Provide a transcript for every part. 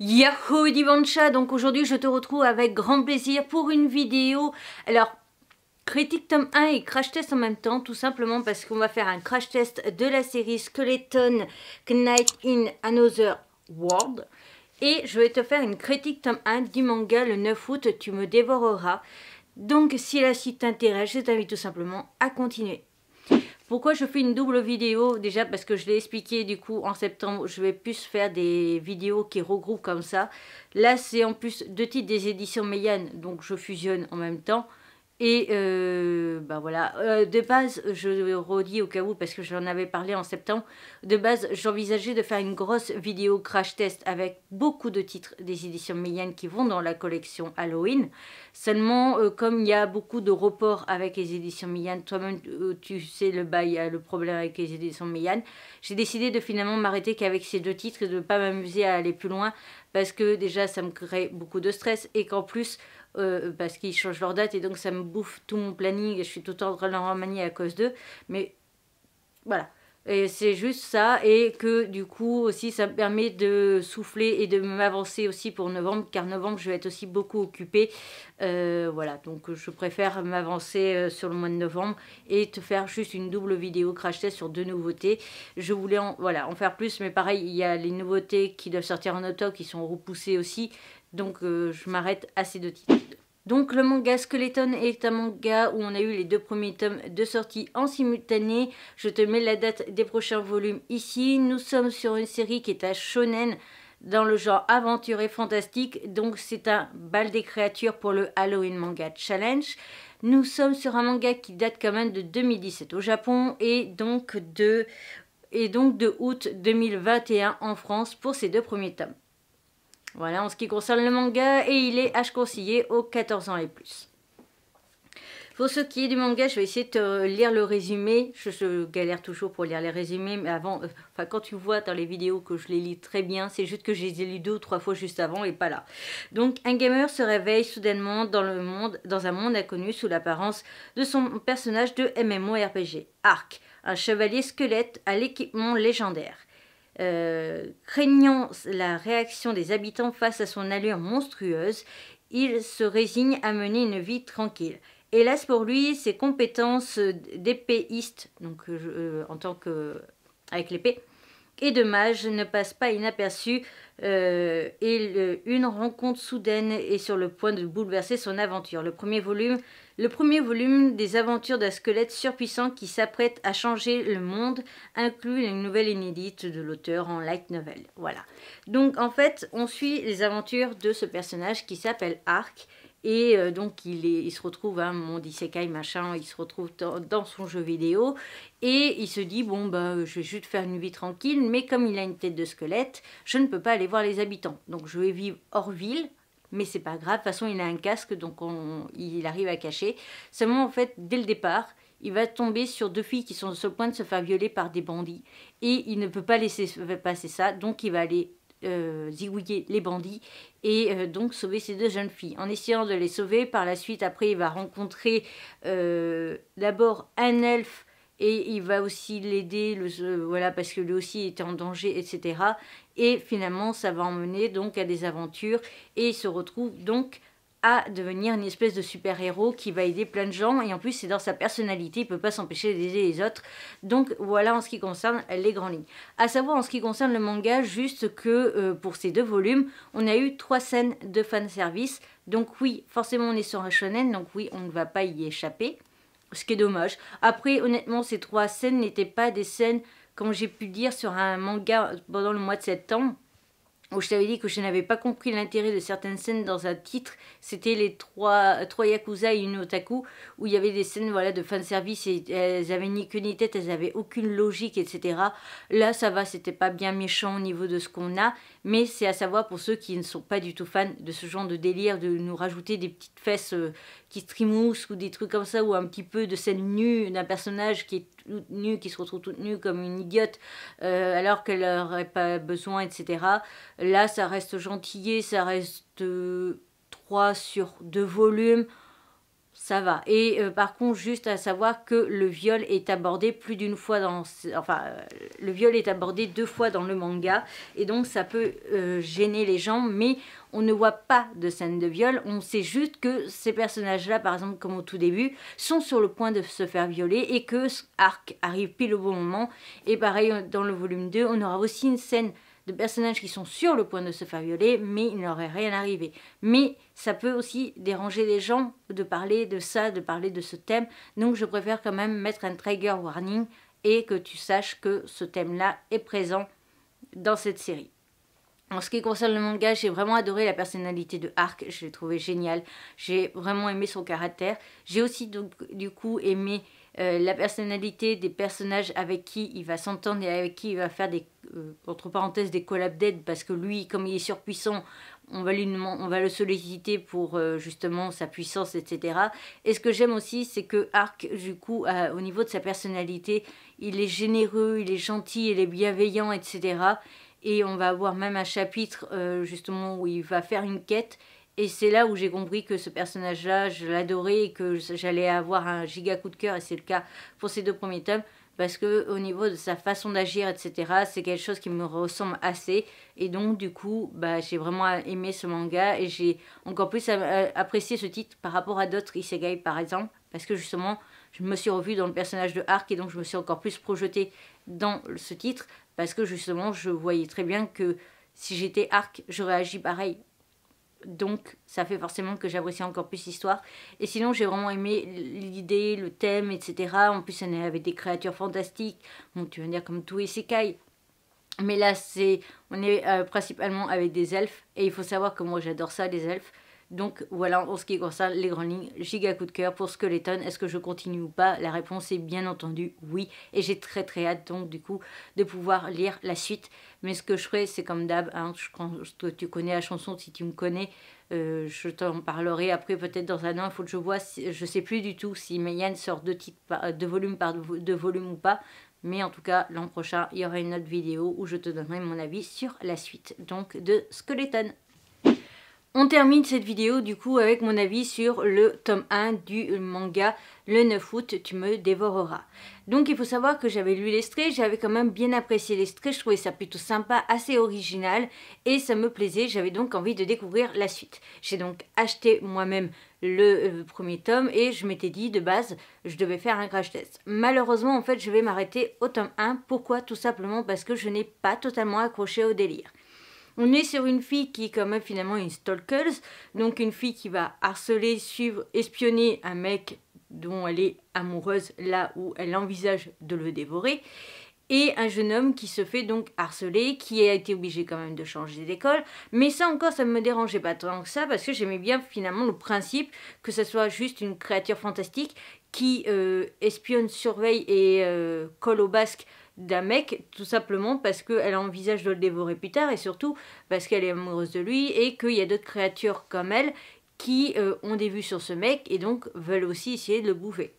Yahoo Divancha, donc aujourd'hui je te retrouve avec grand plaisir pour une vidéo. Alors Critique tome 1 et crash test en même temps, tout simplement parce qu'on va faire un crash test de la série Skeleton Knight in Another World. Et je vais te faire une critique tome 1 du manga le 9 août, tu me dévoreras. Donc si la suite t'intéresse, je t'invite tout simplement à continuer. Pourquoi je fais une double vidéo Déjà parce que je l'ai expliqué du coup en septembre, je vais plus faire des vidéos qui regroupent comme ça. Là c'est en plus deux titres des éditions Meyane, donc je fusionne en même temps. Et ben voilà, euh, de base, je redis au cas où parce que j'en avais parlé en septembre, de base, j'envisageais de faire une grosse vidéo crash test avec beaucoup de titres des éditions Millian qui vont dans la collection Halloween. Seulement, euh, comme il y a beaucoup de reports avec les éditions Millian, toi-même tu sais le bail, le problème avec les éditions Millian, j'ai décidé de finalement m'arrêter qu'avec ces deux titres et de ne pas m'amuser à aller plus loin parce que déjà ça me crée beaucoup de stress et qu'en plus euh, parce qu'ils changent leur date et donc ça me bouffe tout mon planning et je suis tout le temps en train à cause d'eux. Mais voilà. Et c'est juste ça, et que du coup aussi ça me permet de souffler et de m'avancer aussi pour novembre, car novembre je vais être aussi beaucoup occupée. Euh, voilà, donc je préfère m'avancer euh, sur le mois de novembre et te faire juste une double vidéo crash test sur deux nouveautés. Je voulais en, voilà, en faire plus, mais pareil, il y a les nouveautés qui doivent sortir en octobre qui sont repoussées aussi, donc euh, je m'arrête à ces deux titres. Donc le manga Skeleton est un manga où on a eu les deux premiers tomes de sortie en simultané. Je te mets la date des prochains volumes ici. Nous sommes sur une série qui est à shonen dans le genre aventure et fantastique. Donc c'est un bal des créatures pour le Halloween Manga Challenge. Nous sommes sur un manga qui date quand même de 2017 au Japon et donc de, et donc de août 2021 en France pour ces deux premiers tomes. Voilà en ce qui concerne le manga et il est H conseillé aux 14 ans et plus. Pour ce qui est du manga, je vais essayer de lire le résumé. Je, galère toujours pour lire les résumés, mais avant, euh, enfin, quand tu vois dans les vidéos que je les lis très bien, c'est juste que je les ai lu deux ou trois fois juste avant et pas là. Donc, un gamer se réveille soudainement dans, le monde, dans un monde inconnu sous l'apparence de son personnage de MMORPG, Arc, un chevalier squelette à l'équipement légendaire. Euh, craignant la réaction des habitants face à son allure monstrueuse, il se résigne à mener une vie tranquille. Hélas pour lui, ses compétences d'épéiste, donc euh, euh, en tant que l'épée, et de mage ne passent pas inaperçues et une rencontre soudaine est sur le point de bouleverser son aventure. Le premier volume le premier volume des aventures d'un squelette surpuissant qui s'apprête à changer le monde inclut une nouvelle inédite de l'auteur en light novel. Voilà. Donc en fait, on suit les aventures de ce personnage qui s'appelle Ark et euh, donc il, se retrouve, un hein, mon isekai machin, il se retrouve dans, son jeu vidéo et il se dit bon bah euh, je vais juste faire une vie tranquille mais comme il a une tête de squelette, je ne peux pas aller voir les habitants. Donc je vais vivre hors ville mais c'est pas grave. De toute façon, il a un casque, donc il arrive à cacher. Seulement, en fait, dès le départ, il va tomber sur deux filles qui sont sur le point de se faire violer par des bandits. Et il ne peut pas laisser passer ça, donc il va aller euh, zigouiller les bandits et euh, donc sauver ces deux jeunes filles. En essayant de les sauver, par la suite, après, il va rencontrer euh, d'abord un elfe et il va aussi l'aider, voilà, parce que lui aussi était en danger, etc. Et finalement, ça va emmener donc à des aventures et il se retrouve donc à devenir une espèce de super-héros qui va aider plein de gens et en plus c'est dans sa personnalité, il peut pas s'empêcher d'aider les autres. Donc voilà en ce qui concerne les grandes lignes. À savoir en ce qui concerne le manga, juste que euh, pour ces deux volumes, on a eu trois scènes de fan service. Donc oui, forcément on est sur un shonen, donc oui, on ne va pas y échapper ce qui est dommage. Après, honnêtement, ces trois scènes n'étaient pas des scènes, comme j'ai pu dire, sur un manga pendant le mois de septembre je t'avais dit que je n'avais pas compris l'intérêt de certaines scènes dans un titre, c'était les trois, trois Yakuza et une Otaku, où il y avait des scènes voilà, de fin de service et elles avaient ni queue ni tête, elles avaient aucune logique, etc. Là, ça va, c'était pas bien méchant au niveau de ce qu'on a, mais c'est à savoir pour ceux qui ne sont pas du tout fans de ce genre de délire, de nous rajouter des petites fesses euh, qui se ou des trucs comme ça, ou un petit peu de scène nue d'un personnage qui est qui se retrouve toute nue comme une idiote euh, alors qu'elle n'aurait pas besoin, etc. Là, ça reste gentillé, ça reste 3 euh, sur 2 volumes ça va. Et euh, par contre, juste à savoir que le viol est abordé plus d'une fois dans... Enfin, euh, le viol est abordé deux fois dans le manga. Et donc, ça peut euh, gêner les gens. Mais on ne voit pas de scène de viol. On sait juste que ces personnages-là, par exemple, comme au tout début, sont sur le point de se faire violer. Et que Arc arrive pile au bon moment. Et pareil, dans le volume 2, on aura aussi une scène de personnages qui sont sur le point de se faire violer, mais il n'aurait rien arrivé. Mais ça peut aussi déranger les gens de parler de ça, de parler de ce thème. Donc je préfère quand même mettre un trigger warning et que tu saches que ce thème-là est présent dans cette série. En ce qui concerne le manga, j'ai vraiment adoré la personnalité de Arc, je l'ai trouvé génial. J'ai vraiment aimé son caractère. J'ai aussi du coup aimé euh, la personnalité des personnages avec qui il va s'entendre et avec qui il va faire des, euh, entre parenthèses, des collab d'aide parce que lui, comme il est surpuissant, on va, on va le solliciter pour euh, justement sa puissance, etc. Et ce que j'aime aussi, c'est que Arc, du coup, au niveau de sa personnalité, il est généreux, il est gentil, il est bienveillant, etc. Et on va avoir même un chapitre justement où il va faire une quête et c'est là où j'ai compris que ce personnage-là, je l'adorais et que j'allais avoir un giga coup de cœur, et c'est le cas pour ces deux premiers tomes, parce que au niveau de sa façon d'agir, etc., c'est quelque chose qui me ressemble assez. Et donc, du coup, bah, j'ai vraiment aimé ce manga et j'ai encore plus euh, apprécié ce titre par rapport à d'autres Isegai, par exemple, parce que justement, je me suis revue dans le personnage de Arc et donc je me suis encore plus projetée dans ce titre, parce que justement, je voyais très bien que si j'étais Arc, j'aurais agi pareil donc, ça fait forcément que j'apprécie encore plus l'histoire. Et sinon, j'ai vraiment aimé l'idée, le thème, etc. En plus, on est avec des créatures fantastiques. Bon, tu vas dire comme tout et Isekai. Mais là, on est euh, principalement avec des elfes. Et il faut savoir que moi, j'adore ça, les elfes. Donc voilà, en ce qui concerne les grandes lignes, giga coup de cœur pour Skeleton. Est-ce que je continue ou pas La réponse est bien entendu oui. Et j'ai très très hâte donc du coup de pouvoir lire la suite. Mais ce que je ferai, c'est comme d'hab, hein, tu connais la chanson, si tu me connais, euh, je t'en parlerai après peut-être dans un an. Il faut que je vois, je ne sais plus du tout si Mayan sort de euh, volume par, volume par deux volumes ou pas. Mais en tout cas, l'an prochain, il y aura une autre vidéo où je te donnerai mon avis sur la suite donc de Skeleton. On termine cette vidéo du coup avec mon avis sur le tome 1 du manga Le 9 août, tu me dévoreras. Donc il faut savoir que j'avais lu l'extrait, j'avais quand même bien apprécié l'extrait, je trouvais ça plutôt sympa, assez original et ça me plaisait, j'avais donc envie de découvrir la suite. J'ai donc acheté moi-même le euh, premier tome et je m'étais dit de base je devais faire un crash test. Malheureusement en fait je vais m'arrêter au tome 1, pourquoi Tout simplement parce que je n'ai pas totalement accroché au délire. On est sur une fille qui est quand même finalement une stalker, donc une fille qui va harceler, suivre, espionner un mec dont elle est amoureuse là où elle envisage de le dévorer et un jeune homme qui se fait donc harceler, qui a été obligé quand même de changer d'école. Mais ça encore, ça ne me dérangeait pas tant que ça, parce que j'aimais bien finalement le principe que ça soit juste une créature fantastique qui euh, espionne, surveille et euh, colle au basque d'un mec tout simplement parce qu'elle envisage de le dévorer plus tard et surtout parce qu'elle est amoureuse de lui et qu'il y a d'autres créatures comme elle qui euh, ont des vues sur ce mec et donc veulent aussi essayer de le bouffer.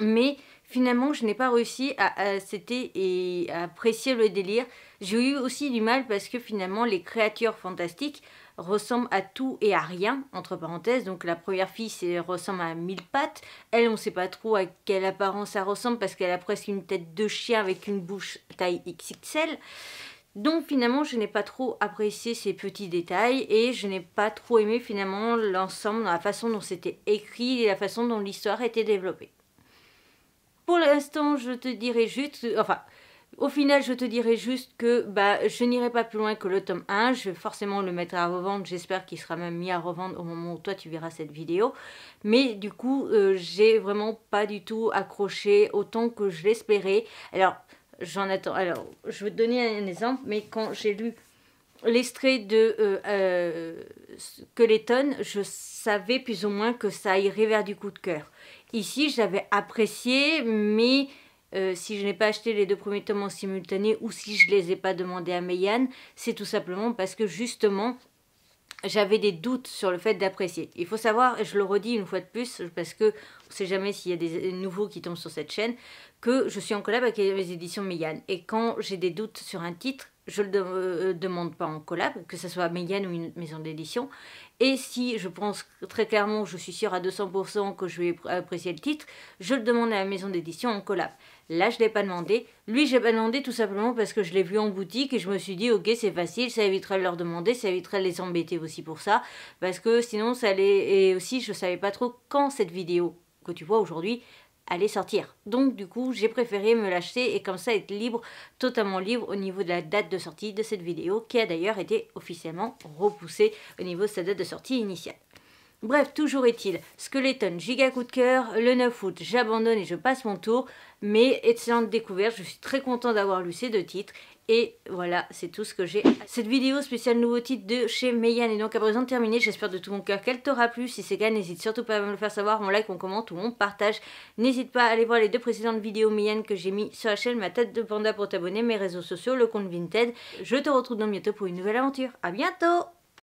Mais finalement je n'ai pas réussi à, accepter et à apprécier le délire. J'ai eu aussi du mal parce que finalement les créatures fantastiques ressemble à tout et à rien, entre parenthèses. Donc la première fille c'est, ressemble à mille pattes. Elle, on sait pas trop à quelle apparence ça ressemble parce qu'elle a presque une tête de chien avec une bouche taille XXL. Donc finalement, je n'ai pas trop apprécié ces petits détails et je n'ai pas trop aimé finalement l'ensemble, la façon dont c'était écrit et la façon dont l'histoire était développée. Pour l'instant, je te dirai juste, enfin, au final, je te dirais juste que bah, je n'irai pas plus loin que le tome 1. Je vais forcément le mettre à revendre. J'espère qu'il sera même mis à revendre au moment où toi tu verras cette vidéo. Mais du coup, euh, j'ai vraiment pas du tout accroché autant que je l'espérais. Alors, j'en attends. Alors, je vais te donner un exemple, mais quand j'ai lu l'extrait de euh, euh, que les je savais plus ou moins que ça irait vers du coup de cœur. Ici, j'avais apprécié, mais euh, si je n'ai pas acheté les deux premiers tomes en simultané ou si je les ai pas demandés à Meyane, c'est tout simplement parce que justement j'avais des doutes sur le fait d'apprécier. Il faut savoir, et je le redis une fois de plus, parce que on sait jamais s'il y a des nouveaux qui tombent sur cette chaîne, que je suis en collab avec les éditions Meyane. Et quand j'ai des doutes sur un titre, je le euh, demande pas en collab, que ce soit Meyane ou une maison d'édition. Et si je pense très clairement, je suis sûre à 200% que je vais apprécier le titre, je le demande à la maison d'édition en collab. Là, je ne l'ai pas demandé. Lui, je l'ai pas demandé tout simplement parce que je l'ai vu en boutique et je me suis dit, ok, c'est facile, ça éviterait de leur demander, ça éviterait de les embêter aussi pour ça. Parce que sinon, ça allait. Et aussi, je ne savais pas trop quand cette vidéo que tu vois aujourd'hui allait sortir. Donc, du coup, j'ai préféré me l'acheter et comme ça être libre, totalement libre au niveau de la date de sortie de cette vidéo qui a d'ailleurs été officiellement repoussée au niveau de sa date de sortie initiale. Bref, toujours est-il, Skeleton, giga coup de cœur, le 9 août, j'abandonne et je passe mon tour, mais excellente découverte, je suis très content d'avoir lu ces deux titres, et voilà, c'est tout ce que j'ai. Cette vidéo spéciale nouveau titre de chez Meyane est donc à présent terminée. J'espère de tout mon cœur qu'elle t'aura plu. Si c'est le cas, n'hésite surtout pas à me le faire savoir. mon like, mon commente ou mon partage. N'hésite pas à aller voir les deux précédentes vidéos Meyane que j'ai mis sur la chaîne, ma tête de panda pour t'abonner, mes réseaux sociaux, le compte Vinted. Je te retrouve donc bientôt pour une nouvelle aventure. À bientôt